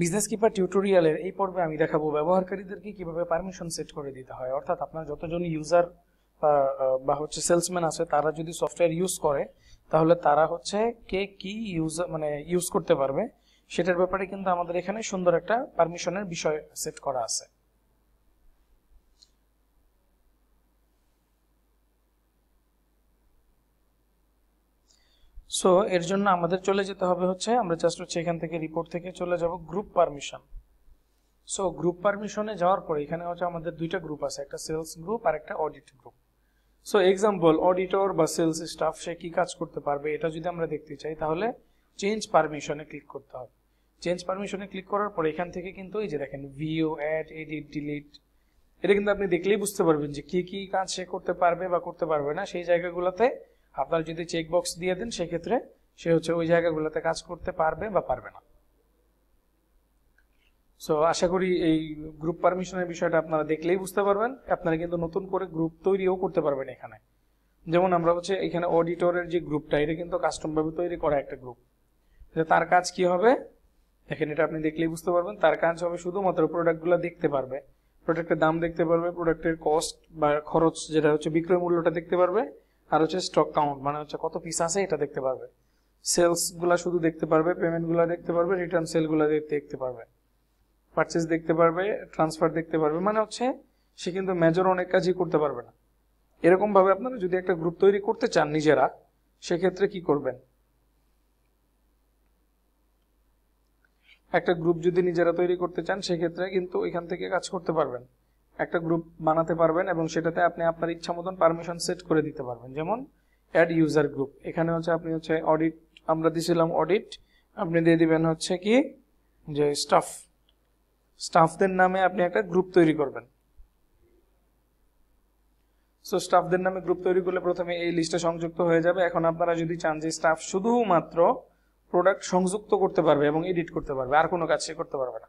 business keeper টিউটোরিয়ালের এই পর্বে আমি দেখাবো ব্যবহারকারীদেরকে কিভাবে পারমিশন সেট করে দিতে হয় অর্থাৎ আপনার যতজন ইউজার বা হচ্ছে সেলসম্যান আছে তারা যদি সফটওয়্যার ইউজ করে তাহলে তারা হচ্ছে কে কি ইউজ মানে ইউজ করতে পারবে সেটার ব্যাপারে কিন্তু আমাদের এখানে সুন্দর একটা পারমিশনের বিষয় সেট করা আছে সো এর জন্য আমাদের চলে যেতে হবে হচ্ছে আমরা জাস্ট হচ্ছে এখান থেকে রিপোর্ট থেকে চলে যাব গ্রুপ পারমিশন সো গ্রুপ পারমিশনে যাওয়ার পরে এখানে হচ্ছে আমাদের দুইটা গ্রুপ আছে একটা সেলস গ্রুপ আর একটা audit group so example auditor বা সেলস স্টাফ সে কি কাজ করতে পারবে এটা যদি আমরা দেখতে চাই তাহলে চেঞ্জ পারমিশনে ক্লিক করতে হবে চেঞ্জ পারমিশনে ক্লিক করার পরে এখান থেকে কিন্তু এই যে দেখেন ভিও অ্যাড এডিট ডিলিট এটা কিন্তু আপনি দেখলেই বুঝতে পারবেন যে কি কি কাজ সে করতে পারবে বা করতে পারবে না সেই জায়গাগুলোতে আপনারা যদি চেক বক্স দিয়ে দেন সেক্ষেত্রে সে হচ্ছে ওই জায়গাগুলোতে কাজ করতে পারবে বা পারবে না সো আশা করি এই গ্রুপ পারমিশনের বিষয়টা আপনারা দেখলেই বুঝতে পারবেন আপনারা কিন্তু নতুন করে গ্রুপ তৈরিও করতে পারবেন এখানে যেমন আমরা হচ্ছে এখানে অডিটরের যে গ্রুপটা এটা কিন্তু কাস্টমভাবে তৈরি করা একটা গ্রুপ তার কাজ কি হবে দেখেন এটা আপনি দেখলেই বুঝতে পারবেন তার কাজ হবে শুধুমাত্র প্রোডাক্টগুলো দেখতে পারবে প্রোডাক্টের দাম দেখতে পারবে প্রোডাক্টের কস্ট বা খরচ যেটা হচ্ছে বিক্রয় মূল্যটা দেখতে পারবে আর হচ্ছে স্টক কাউন্ট মানে হচ্ছে কত পিস আছে এটা দেখতে পারবে সেলস গুলা শুধু দেখতে পারবে গুলা দেখতে পারবে রিটার্ন গুলা দেখতে পারবে পারচেস দেখতে পারবে ট্রান্সফার দেখতে পারবে মানে হচ্ছে সে কিন্তু মেজর অনেক কাজই করতে পারবে না এরকমভাবে আপনারা যদি একটা গ্রুপ তৈরি করতে চান নিজেরা সেক্ষেত্রে কি করবেন একটা গ্রুপ যদি নিজেরা তৈরি করতে চান সেক্ষেত্রে কিন্তু এখান থেকে কাজ করতে পারবেন একটা গ্রুপ বানাতে পারবেন এবং সেটাতে আপনি আপনার ইচ্ছা মতন পারমিশন সেট করে দিতে পারবেন যেমন অ্যাড ইউজার গ্রুপ এখানে হচ্ছে আপনি হচ্ছে অডিট আমরা দিয়েছিলাম অডিট আপনি দিয়ে দিবেন হচ্ছে কি যে স্টাফ স্টাফদের নামে আপনি একটা গ্রুপ তৈরি করবেন সো স্টাফদের নামে গ্রুপ তৈরি করলে প্রথমে এই লিস্টে সংযুক্ত হয়ে যাবে এখন আপনারা যদি চান যে স্টাফ শুধুমাত্র প্রোডাক্ট সংযুক্ত করতে পারবে এবং এডিট করতে পারবে আর কোনো কাজ সে করতে পারবে না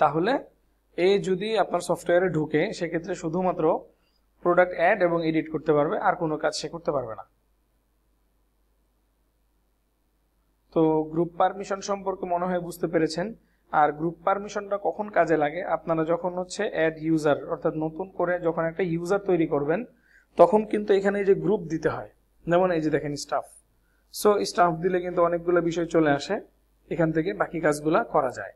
তাহলে এ যদি আপনার সফটওয়্যারে ঢুকে সেক্ষেত্রে শুধুমাত্র প্রোডাক্ট অ্যাড এবং এডিট করতে পারবে আর কোনো কাজ সে করতে পারবে না তো গ্রুপ পারমিশন সম্পর্কে মনে হয় বুঝতে পেরেছেন আর গ্রুপ পারমিশনটা কখন কাজে লাগে আপনারা যখন হচ্ছে অ্যাড ইউজার অর্থাৎ নতুন করে যখন একটা ইউজার তৈরি করবেন তখন কিন্তু এখানে এই যে গ্রুপ দিতে হয় যেমন এই যে দেখেন স্টাফ সো স্টাফ দিলে কিন্তু অনেকগুলো বিষয় চলে আসে এখান থেকে বাকি কাজগুলা করা যায়